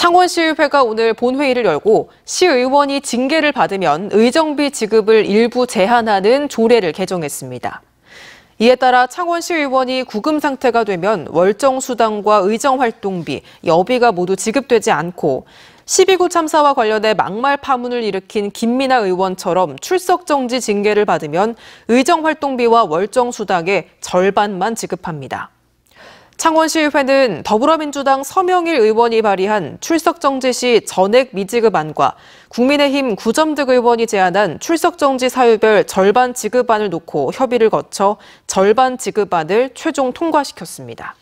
창원시의회가 오늘 본회의를 열고 시의원이 징계를 받으면 의정비 지급을 일부 제한하는 조례를 개정했습니다. 이에 따라 창원시의원이 구금 상태가 되면 월정수당과 의정활동비, 여비가 모두 지급되지 않고 12구 참사와 관련해 막말 파문을 일으킨 김민아 의원처럼 출석정지 징계를 받으면 의정활동비와 월정수당의 절반만 지급합니다. 창원시의회는 더불어민주당 서명일 의원이 발의한 출석정지 시 전액 미지급안과 국민의힘 구점득 의원이 제안한 출석정지 사유별 절반 지급안을 놓고 협의를 거쳐 절반 지급안을 최종 통과시켰습니다.